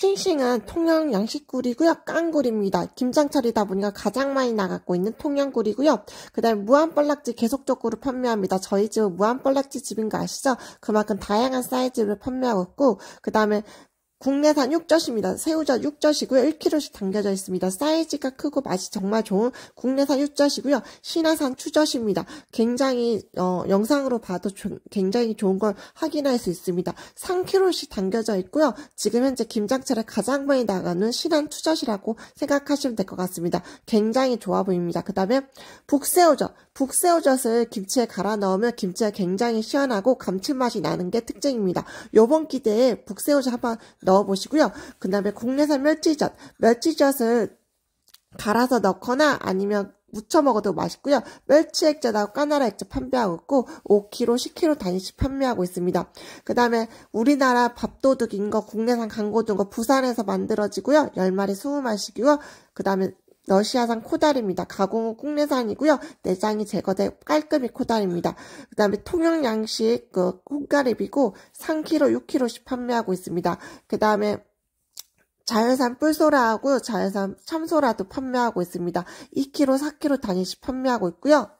싱싱한 통영 양식굴이고요. 깡굴입니다. 김장철이다 보니까 가장 많이 나가고 있는 통영굴이고요. 그 다음 에 무한뻘락지 계속적으로 판매합니다. 저희 집은 무한뻘락지 집인 거 아시죠? 그만큼 다양한 사이즈를 판매하고 있고 그 다음에 국내산 육젓입니다. 새우젓 육젓이고요. 1kg씩 담겨져 있습니다. 사이즈가 크고 맛이 정말 좋은 국내산 육젓이고요. 신화산 추젓입니다. 굉장히 어, 영상으로 봐도 조, 굉장히 좋은 걸 확인할 수 있습니다. 3kg씩 담겨져 있고요. 지금 현재 김장철에 가장 많이 나가는 신한 추젓이라고 생각하시면 될 것 같습니다. 굉장히 좋아 보입니다. 그 다음에 북새우젓. 북새우젓을 김치에 갈아 넣으면 김치가 굉장히 시원하고 감칠맛이 나는 게 특징입니다. 요번 기대에 북새우젓 한번 넣어보시고요. 그 다음에 국내산 멸치젓, 멸치젓을 갈아서 넣거나 아니면 무쳐 먹어도 맛있고요. 멸치 액젓하고 까나라 액젓 판매하고 있고 5kg, 10kg 단위씩 판매하고 있습니다. 그 다음에 우리나라 밥도둑인 거 국내산 강고등거 부산에서 만들어지고요. 10마리 20마리씩이요. 그 다음에 러시아산 코다리입니다. 가공은 국내산이고요. 내장이 제거돼 깔끔히 코다리입니다. 그 다음에 통영 양식 그홍가리비고 3kg, 6kg씩 판매하고 있습니다. 그 다음에 자연산 뿔소라하고 자연산 참소라도 판매하고 있습니다. 2kg, 4kg 단위씩 판매하고 있고요.